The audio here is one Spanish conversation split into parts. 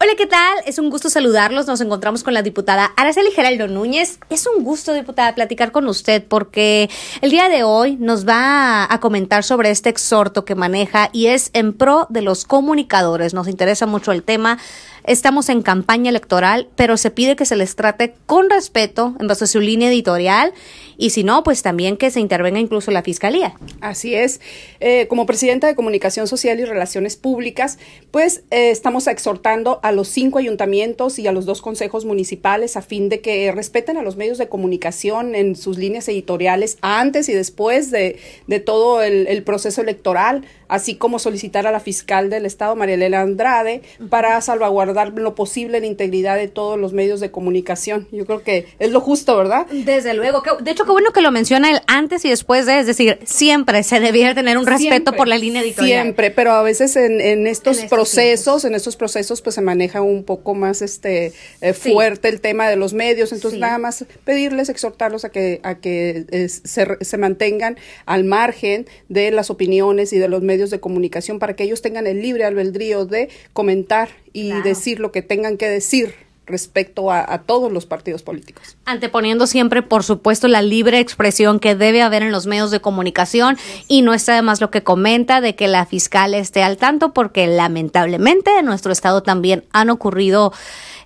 Hola, ¿qué tal? Es un gusto saludarlos. Nos encontramos con la diputada Araceli Geraldo Núñez. Es un gusto, diputada, platicar con usted porque el día de hoy nos va a comentar sobre este exhorto que maneja y es en pro de los comunicadores. Nos interesa mucho el tema. Estamos en campaña electoral, pero se pide que se les trate con respeto en base a su línea editorial y si no, pues también que se intervenga incluso la fiscalía. Así es. Eh, como presidenta de Comunicación Social y Relaciones Públicas, pues eh, estamos exhortando a a los cinco ayuntamientos y a los dos consejos municipales a fin de que respeten a los medios de comunicación en sus líneas editoriales antes y después de, de todo el, proceso electoral, así como solicitar a la fiscal del Estado, Elena Andrade, para salvaguardar lo posible la integridad de todos los medios de comunicación. Yo creo que es lo justo, ¿verdad? Desde luego. de hecho, qué bueno que lo menciona el antes y después de, es decir, siempre se debiera tener un respeto por la línea editorial. Siempre, pero a veces en, estos procesos, en estos procesos, pues se maneja un poco más este eh, fuerte el tema de los medios, entonces nada más pedirles, exhortarlos a que, a que eh, se, se, mantengan al margen de las opiniones y de los medios de comunicación para que ellos tengan el libre albedrío de comentar y decir lo que tengan que decir respecto a, todos los partidos políticos. Anteponiendo siempre, por supuesto, la libre expresión que debe haber en los medios de comunicación y no está además lo que comenta de que la fiscal esté al tanto porque lamentablemente en nuestro estado también han ocurrido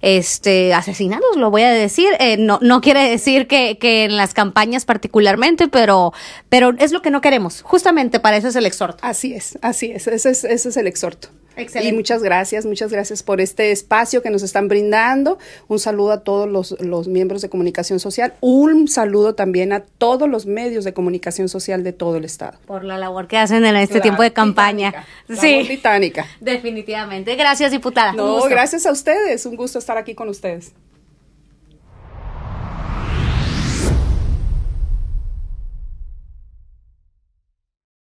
este asesinatos, lo voy a decir. Eh, no, no quiere decir que, que en las campañas particularmente, pero, pero es lo que no queremos. Justamente para eso es el exhorto. Así es, así es, ese es, ese es el exhorto. Y muchas gracias, muchas gracias por este espacio que nos están brindando. Un saludo a todos los, miembros de comunicación social. Un saludo también a todos los medios de comunicación social de todo el estado. Por la labor que hacen en este tiempo de campaña. sí. Definitivamente. Gracias, diputada. No, gracias a ustedes. Un gusto estar aquí con ustedes.